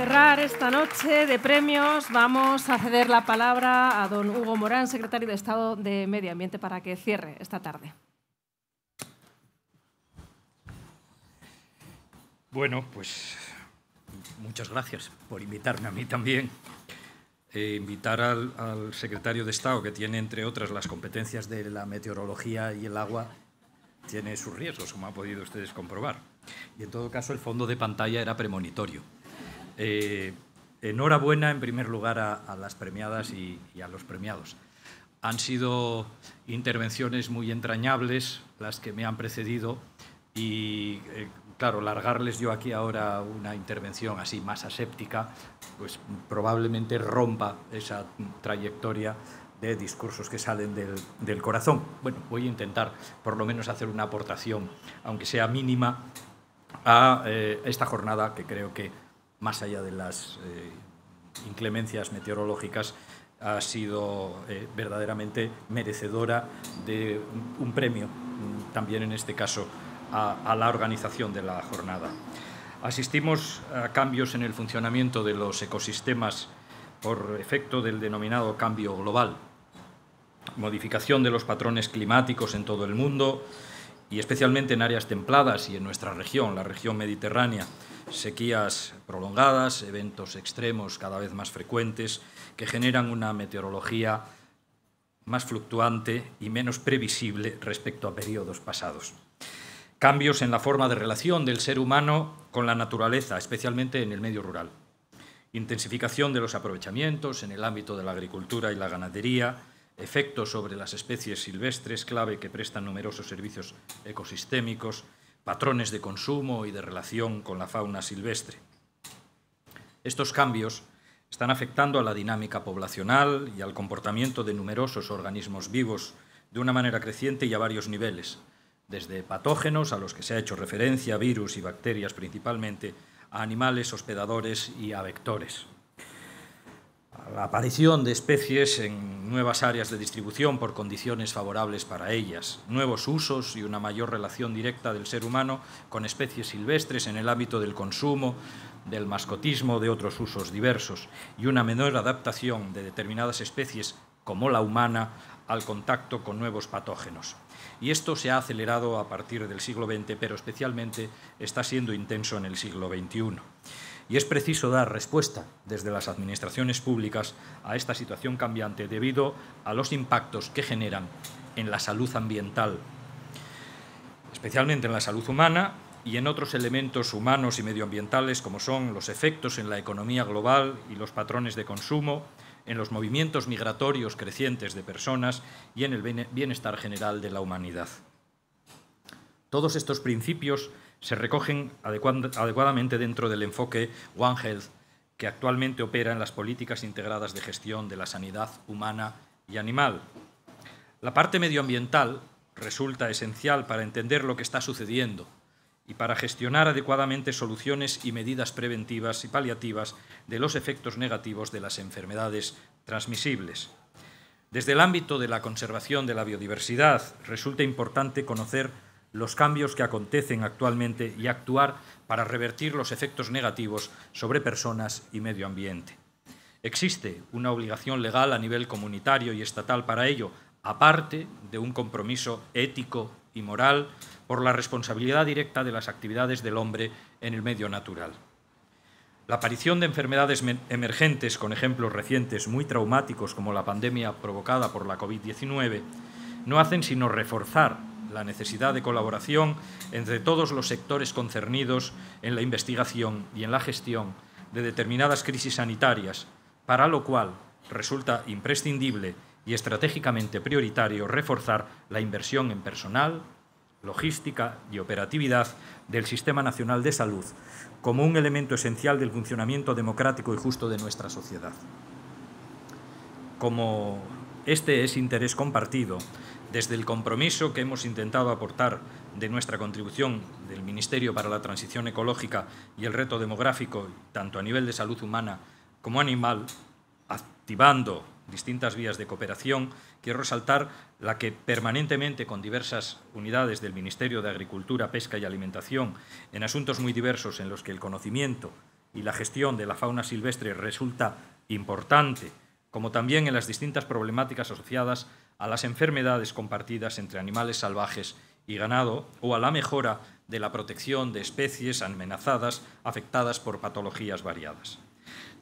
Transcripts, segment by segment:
cerrar esta noche de premios vamos a ceder la palabra a don Hugo Morán, secretario de Estado de Medio Ambiente, para que cierre esta tarde. Bueno, pues muchas gracias por invitarme a mí también. Eh, invitar al, al secretario de Estado, que tiene, entre otras, las competencias de la meteorología y el agua, tiene sus riesgos, como han podido ustedes comprobar. Y en todo caso, el fondo de pantalla era premonitorio. Eh, enhorabuena en primer lugar a, las premiadas y, a los premiados. Han sido intervenciones muy entrañables las que me han precedido y, eh, claro, largarles yo aquí ahora una intervención así más aséptica, pues probablemente rompa esa trayectoria de discursos que salen del, corazón. Bueno, voy a intentar por lo menos hacer una aportación, aunque sea mínima, a eh, esta jornada que creo que más allá de las eh, inclemencias meteorológicas, ha sido eh, verdaderamente merecedora de un premio, mm, también en este caso, a, la organización de la jornada. Asistimos a cambios en el funcionamiento de los ecosistemas por efecto del denominado cambio global, modificación de los patrones climáticos en todo el mundo y especialmente en áreas templadas y en nuestra región, la región mediterránea, sequías prolongadas, eventos extremos cada vez más frecuentes, que generan una meteorología más fluctuante y menos previsible respecto a periodos pasados. Cambios en la forma de relación del ser humano con la naturaleza, especialmente en el medio rural. Intensificación de los aprovechamientos en el ámbito de la agricultura y la ganadería, efectos sobre las especies silvestres, clave que prestan numerosos servicios ecosistémicos, patrones de consumo y de relación con la fauna silvestre. Estos cambios están afectando a la dinámica poblacional y al comportamiento de numerosos organismos vivos de una manera creciente y a varios niveles, desde patógenos, a los que se ha hecho referencia, virus y bacterias principalmente, a animales hospedadores y a vectores la aparición de especies en nuevas áreas de distribución por condiciones favorables para ellas, nuevos usos y una mayor relación directa del ser humano con especies silvestres en el ámbito del consumo, del mascotismo, de otros usos diversos, y una menor adaptación de determinadas especies, como la humana, al contacto con nuevos patógenos. Y esto se ha acelerado a partir del siglo XX, pero especialmente está siendo intenso en el siglo XXI. Y es preciso dar respuesta desde las administraciones públicas a esta situación cambiante debido a los impactos que generan en la salud ambiental, especialmente en la salud humana y en otros elementos humanos y medioambientales como son los efectos en la economía global y los patrones de consumo, en los movimientos migratorios crecientes de personas y en el bienestar general de la humanidad. Todos estos principios se recogen adecuadamente dentro del enfoque One Health que actualmente opera en las políticas integradas de gestión de la sanidad humana y animal. La parte medioambiental resulta esencial para entender lo que está sucediendo y para gestionar adecuadamente soluciones y medidas preventivas y paliativas de los efectos negativos de las enfermedades transmisibles. Desde el ámbito de la conservación de la biodiversidad resulta importante conocer los cambios que acontecen actualmente y actuar para revertir los efectos negativos sobre personas y medio ambiente. Existe una obligación legal a nivel comunitario y estatal para ello, aparte de un compromiso ético y moral por la responsabilidad directa de las actividades del hombre en el medio natural. La aparición de enfermedades emergentes, con ejemplos recientes muy traumáticos como la pandemia provocada por la COVID-19, no hacen sino reforzar la necesidad de colaboración entre todos los sectores concernidos en la investigación y en la gestión de determinadas crisis sanitarias, para lo cual resulta imprescindible y estratégicamente prioritario reforzar la inversión en personal, logística y operatividad del Sistema Nacional de Salud como un elemento esencial del funcionamiento democrático y justo de nuestra sociedad. Como este es interés compartido desde el compromiso que hemos intentado aportar de nuestra contribución del Ministerio para la Transición Ecológica y el reto demográfico, tanto a nivel de salud humana como animal, activando distintas vías de cooperación, quiero resaltar la que permanentemente con diversas unidades del Ministerio de Agricultura, Pesca y Alimentación, en asuntos muy diversos en los que el conocimiento y la gestión de la fauna silvestre resulta importante como también en las distintas problemáticas asociadas a las enfermedades compartidas entre animales salvajes y ganado o a la mejora de la protección de especies amenazadas afectadas por patologías variadas.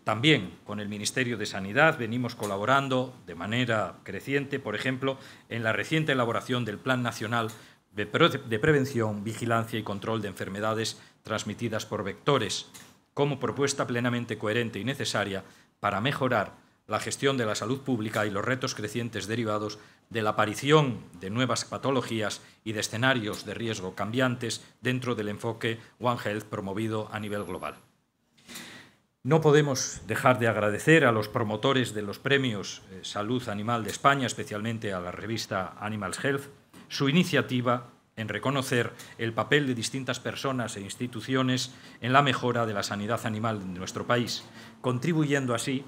También con el Ministerio de Sanidad venimos colaborando de manera creciente, por ejemplo, en la reciente elaboración del Plan Nacional de, Prevención, Vigilancia y Control de Enfermedades transmitidas por vectores, como propuesta plenamente coherente y necesaria para mejorar la gestión de la salud pública y los retos crecientes derivados de la aparición de nuevas patologías y de escenarios de riesgo cambiantes dentro del enfoque One Health promovido a nivel global. No podemos dejar de agradecer a los promotores de los premios eh, Salud Animal de España, especialmente a la revista Animals Health, su iniciativa en reconocer el papel de distintas personas e instituciones en la mejora de la sanidad animal en nuestro país, contribuyendo así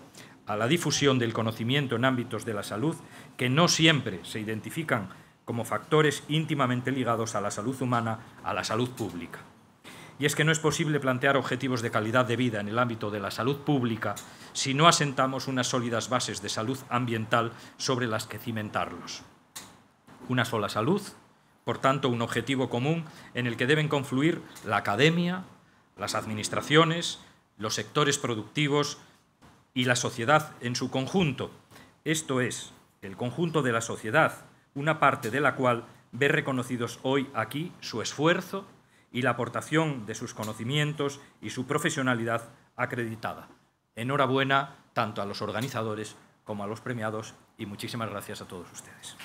a la difusión del conocimiento en ámbitos de la salud que no siempre se identifican como factores íntimamente ligados a la salud humana, a la salud pública. Y es que no es posible plantear objetivos de calidad de vida en el ámbito de la salud pública si no asentamos unas sólidas bases de salud ambiental sobre las que cimentarlos. Una sola salud, por tanto, un objetivo común en el que deben confluir la academia, las administraciones, los sectores productivos, y la sociedad en su conjunto, esto es, el conjunto de la sociedad, una parte de la cual ve reconocidos hoy aquí su esfuerzo y la aportación de sus conocimientos y su profesionalidad acreditada. Enhorabuena tanto a los organizadores como a los premiados y muchísimas gracias a todos ustedes.